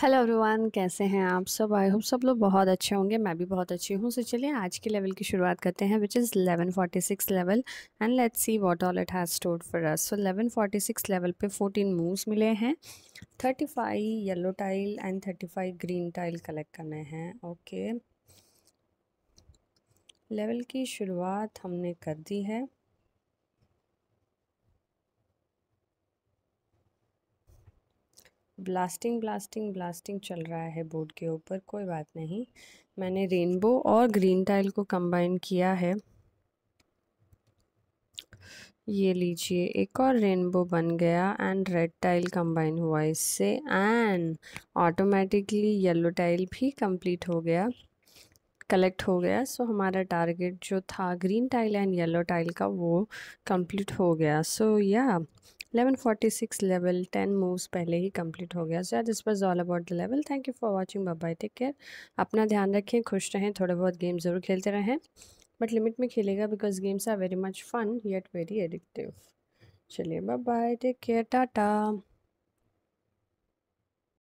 Hello everyone कैसे हैं आप सब आई होप सब लोग बहुत अच्छे होंगे मैं भी बहुत अच्छी हूँ सो चलिए आज के लेवल की शुरुआत करते हैं which is 1146 level and let's see what all it has stored for us so 1146 level पे 14 मूव्स मिले हैं 35 yellow tile and 35 green tile collect करने हैं ओके okay. लेवल की शुरुआत हमने कर दी है ब्लास्टिंग ब्लास्टिंग ब्लास्टिंग चल रहा है बोर्ड के ऊपर कोई बात नहीं मैंने रेनबो और ग्रीन टाइल को कंबाइन किया है ये लीजिए एक और रेनबो बन गया एंड रेड टाइल कंबाइन हुआ इससे एंड ऑटोमेटिकली येलो टाइल भी कंप्लीट हो गया कलेक्ट हो गया सो so, हमारा टारगेट जो था green tile and yellow tile का वो कंप्लीट हो गया सो so, या yeah, 1146 लेवल 10 मूव्स पहले ही कंप्लीट हो गया sir this was all about the level thank you for watching bye bye take care अपना ध्यान रखें खुश रहें थोड़े बहुत गेम ज़रूर खेलते रहें बट लिमिट में खेलेगा because games are very much fun yet very addictive चलिए bye bye take care Tata